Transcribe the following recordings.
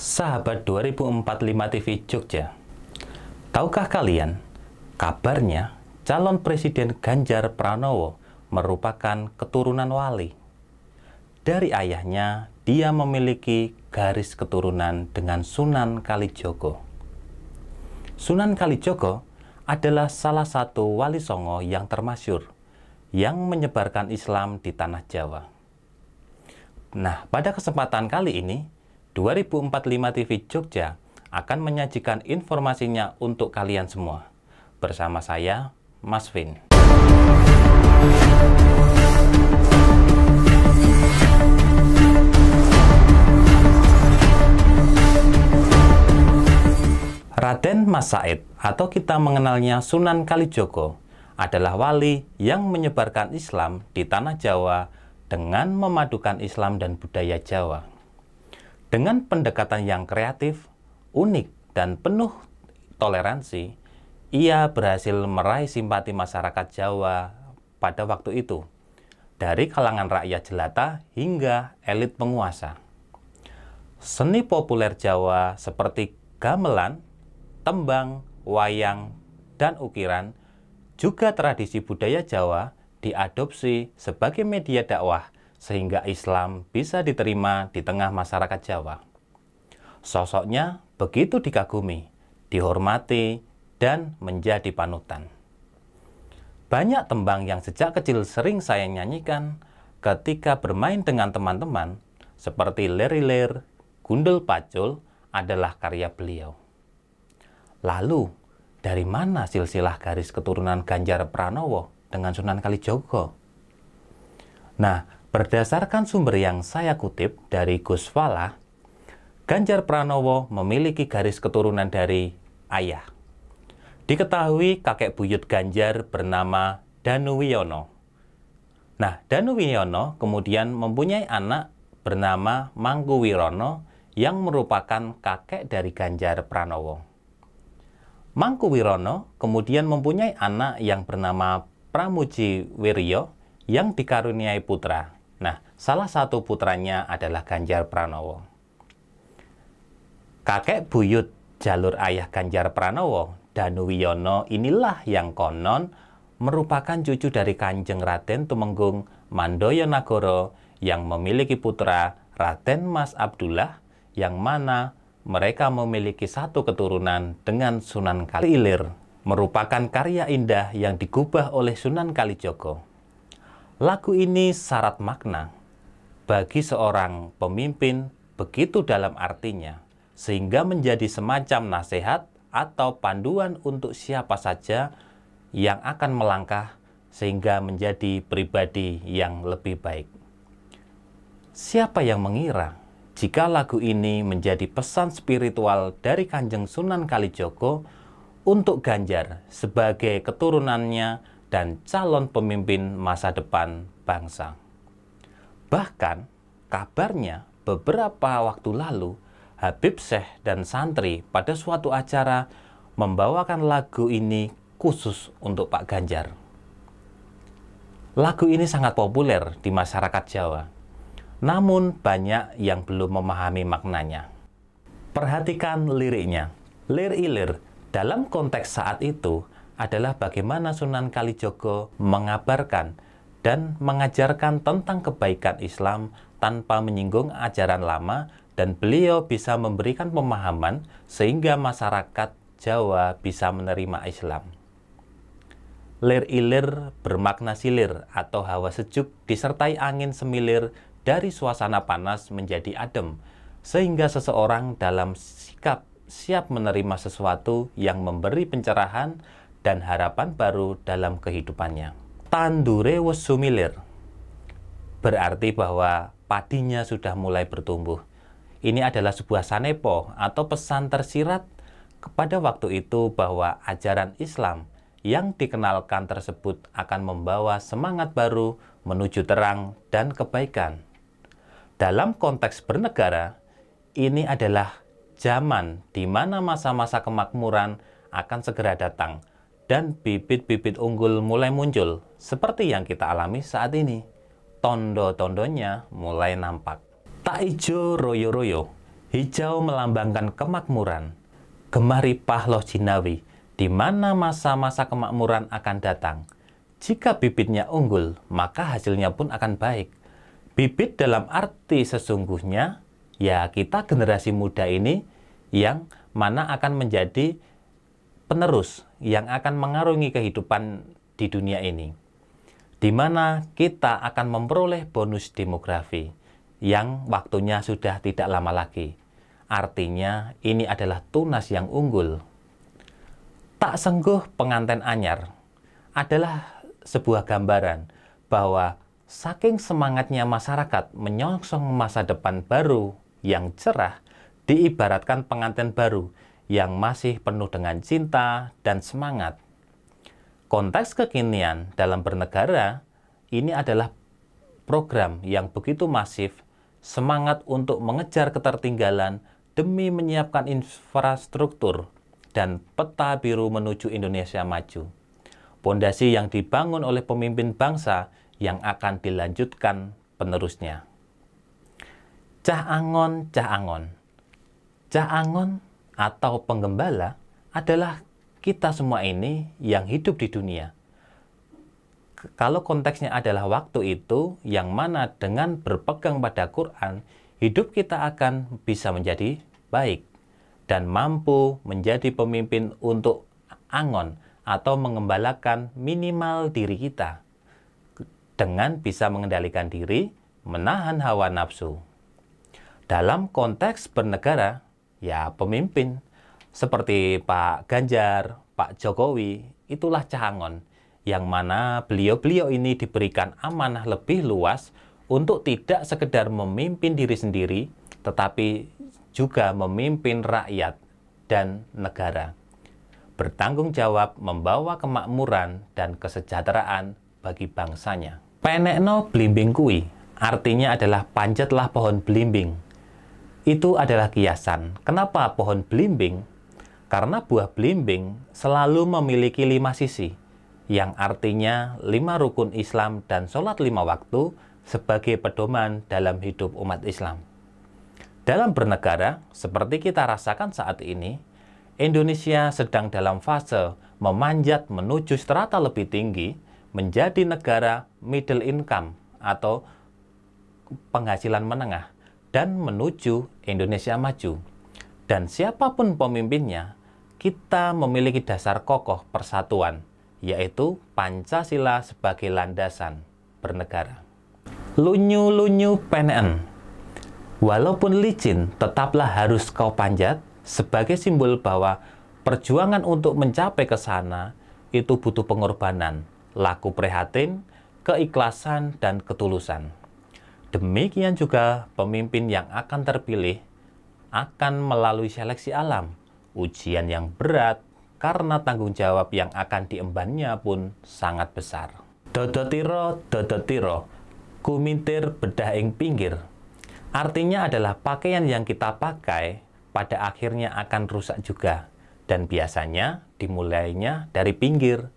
sahabat 2045 TV Jogja. Tahukah kalian, kabarnya calon Presiden Ganjar Pranowo merupakan keturunan wali. Dari ayahnya, dia memiliki garis keturunan dengan Sunan Kalijogo. Sunan Kalijogo adalah salah satu wali songo yang termasyur, yang menyebarkan Islam di tanah Jawa. Nah, pada kesempatan kali ini, 2045 TV Jogja akan menyajikan informasinya untuk kalian semua. Bersama saya, Mas Vin. Raden Mas Said atau kita mengenalnya Sunan Kalijogo adalah wali yang menyebarkan Islam di tanah Jawa dengan memadukan Islam dan budaya Jawa. Dengan pendekatan yang kreatif, unik, dan penuh toleransi, ia berhasil meraih simpati masyarakat Jawa pada waktu itu, dari kalangan rakyat jelata hingga elit penguasa. Seni populer Jawa seperti gamelan, tembang, wayang, dan ukiran, juga tradisi budaya Jawa diadopsi sebagai media dakwah sehingga Islam bisa diterima di tengah masyarakat Jawa. Sosoknya begitu dikagumi, dihormati, dan menjadi panutan. Banyak tembang yang sejak kecil sering saya nyanyikan ketika bermain dengan teman-teman seperti Leriler, Gundel Pacul adalah karya beliau. Lalu, dari mana silsilah garis keturunan Ganjar Pranowo dengan Sunan Kalijogo? Nah, Berdasarkan sumber yang saya kutip dari Gus Falah, Ganjar Pranowo memiliki garis keturunan dari ayah. Diketahui kakek buyut Ganjar bernama Danu Wiono. Nah, Danu Wiono kemudian mempunyai anak bernama Mangku Wirono yang merupakan kakek dari Ganjar Pranowo. Mangku Wirono kemudian mempunyai anak yang bernama Pramuji Wirjo yang dikaruniai putra. Nah, salah satu putranya adalah Ganjar Pranowo. Kakek buyut jalur ayah Ganjar Pranowo, Danuwiyono inilah yang konon merupakan cucu dari Kanjeng Raden Tumenggung Mandoyonagoro yang memiliki putra Raden Mas Abdullah yang mana mereka memiliki satu keturunan dengan Sunan Kalilir, merupakan karya indah yang digubah oleh Sunan Kalijogo. Lagu ini syarat makna bagi seorang pemimpin begitu dalam artinya, sehingga menjadi semacam nasihat atau panduan untuk siapa saja yang akan melangkah sehingga menjadi pribadi yang lebih baik. Siapa yang mengira jika lagu ini menjadi pesan spiritual dari Kanjeng Sunan Kalijogo untuk Ganjar sebagai keturunannya dan calon pemimpin masa depan bangsa. Bahkan, kabarnya beberapa waktu lalu, Habib Syekh dan santri pada suatu acara membawakan lagu ini khusus untuk Pak Ganjar. Lagu ini sangat populer di masyarakat Jawa, namun banyak yang belum memahami maknanya. Perhatikan liriknya. Lir-ilir, dalam konteks saat itu adalah bagaimana Sunan Kalijogo mengabarkan dan mengajarkan tentang kebaikan Islam tanpa menyinggung ajaran lama dan beliau bisa memberikan pemahaman sehingga masyarakat Jawa bisa menerima Islam. Lir ilir bermakna silir atau hawa sejuk disertai angin semilir dari suasana panas menjadi adem, sehingga seseorang dalam sikap siap menerima sesuatu yang memberi pencerahan dan harapan baru dalam kehidupannya. Tandure wesumilir berarti bahwa padinya sudah mulai bertumbuh. Ini adalah sebuah sanepo atau pesan tersirat kepada waktu itu bahwa ajaran Islam yang dikenalkan tersebut akan membawa semangat baru menuju terang dan kebaikan. Dalam konteks bernegara, ini adalah zaman di mana masa-masa kemakmuran akan segera datang dan bibit-bibit unggul mulai muncul seperti yang kita alami saat ini. Tondo-tondonya mulai nampak. Tak ijo royo-royo, hijau melambangkan kemakmuran. Gemari pahloh jinawi, di mana masa-masa kemakmuran akan datang. Jika bibitnya unggul, maka hasilnya pun akan baik. Bibit dalam arti sesungguhnya, ya kita generasi muda ini yang mana akan menjadi penerus yang akan mengarungi kehidupan di dunia ini, di mana kita akan memperoleh bonus demografi yang waktunya sudah tidak lama lagi. Artinya, ini adalah tunas yang unggul. Tak sengguh penganten anyar adalah sebuah gambaran bahwa saking semangatnya masyarakat menyongsong masa depan baru yang cerah, diibaratkan penganten baru yang masih penuh dengan cinta dan semangat. Konteks kekinian dalam bernegara ini adalah program yang begitu masif, semangat untuk mengejar ketertinggalan demi menyiapkan infrastruktur dan peta biru menuju Indonesia maju. Pondasi yang dibangun oleh pemimpin bangsa yang akan dilanjutkan penerusnya. Cah Angon, Cah Angon. Cah Angon atau penggembala adalah kita semua ini yang hidup di dunia. Kalau konteksnya adalah waktu itu, yang mana dengan berpegang pada Quran, hidup kita akan bisa menjadi baik dan mampu menjadi pemimpin untuk angon atau mengembalakan minimal diri kita dengan bisa mengendalikan diri, menahan hawa nafsu. Dalam konteks bernegara, ya pemimpin seperti Pak Ganjar, Pak Jokowi, itulah Cahangon yang mana beliau-beliau ini diberikan amanah lebih luas untuk tidak sekedar memimpin diri sendiri tetapi juga memimpin rakyat dan negara. Bertanggung jawab membawa kemakmuran dan kesejahteraan bagi bangsanya. Penekno blimbing kui, artinya adalah panjatlah pohon blimbing itu adalah kiasan. Kenapa pohon belimbing? Karena buah belimbing selalu memiliki lima sisi, yang artinya lima rukun Islam dan sholat lima waktu sebagai pedoman dalam hidup umat Islam. Dalam bernegara, seperti kita rasakan saat ini, Indonesia sedang dalam fase memanjat menuju strata lebih tinggi menjadi negara middle income atau penghasilan menengah dan menuju Indonesia maju. Dan siapapun pemimpinnya, kita memiliki dasar kokoh persatuan, yaitu Pancasila sebagai landasan bernegara. Lunyu-lunyu PNN Walaupun licin, tetaplah harus kau panjat sebagai simbol bahwa perjuangan untuk mencapai ke sana itu butuh pengorbanan, laku prihatin, keikhlasan, dan ketulusan. Demikian juga pemimpin yang akan terpilih akan melalui seleksi alam, ujian yang berat karena tanggung jawab yang akan diembannya pun sangat besar. Dodo Dodotiro, dodotiro, kumintir bedah ing pinggir. Artinya adalah pakaian yang kita pakai pada akhirnya akan rusak juga dan biasanya dimulainya dari pinggir.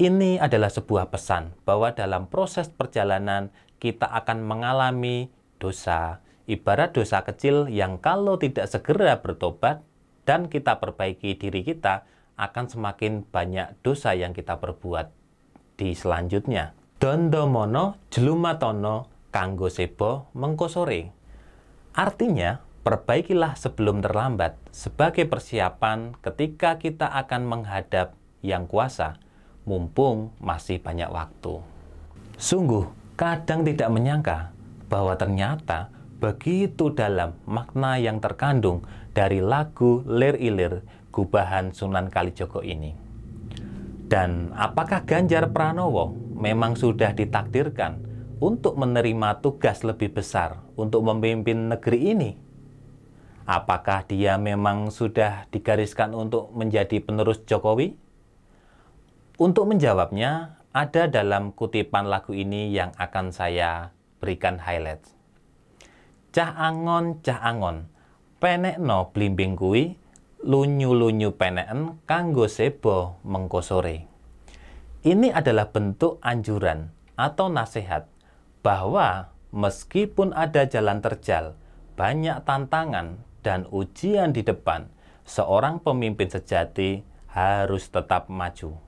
Ini adalah sebuah pesan bahwa dalam proses perjalanan kita akan mengalami dosa. Ibarat dosa kecil yang kalau tidak segera bertobat dan kita perbaiki diri kita, akan semakin banyak dosa yang kita perbuat di selanjutnya. Dondomono jelumatono kanggo sebo mengkosore. Artinya, perbaikilah sebelum terlambat sebagai persiapan ketika kita akan menghadap yang kuasa, mumpung masih banyak waktu. Sungguh, kadang tidak menyangka bahwa ternyata begitu dalam makna yang terkandung dari lagu Lir Ilir Gubahan Sunan Kalijogo ini. Dan apakah Ganjar Pranowo memang sudah ditakdirkan untuk menerima tugas lebih besar untuk memimpin negeri ini? Apakah dia memang sudah digariskan untuk menjadi penerus Jokowi? Untuk menjawabnya, ada dalam kutipan lagu ini yang akan saya berikan highlight. Cah angon, cah angon, penekno blimbing kui, lunyu-lunyu peneken kanggo sebo mengkosore. Ini adalah bentuk anjuran atau nasihat bahwa meskipun ada jalan terjal, banyak tantangan dan ujian di depan, seorang pemimpin sejati harus tetap maju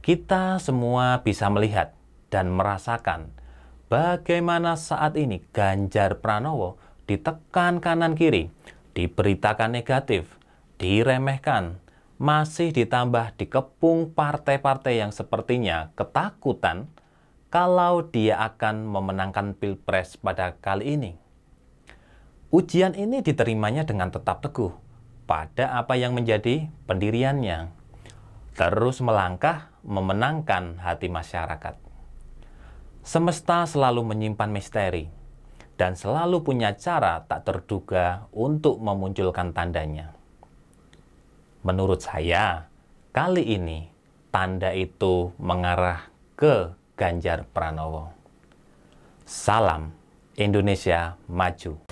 kita semua bisa melihat dan merasakan bagaimana saat ini Ganjar Pranowo ditekan kanan kiri, diberitakan negatif, diremehkan, masih ditambah dikepung partai-partai yang sepertinya ketakutan kalau dia akan memenangkan Pilpres pada kali ini. Ujian ini diterimanya dengan tetap teguh pada apa yang menjadi pendiriannya terus melangkah memenangkan hati masyarakat. Semesta selalu menyimpan misteri dan selalu punya cara tak terduga untuk memunculkan tandanya. Menurut saya, kali ini tanda itu mengarah ke Ganjar Pranowo. Salam Indonesia Maju.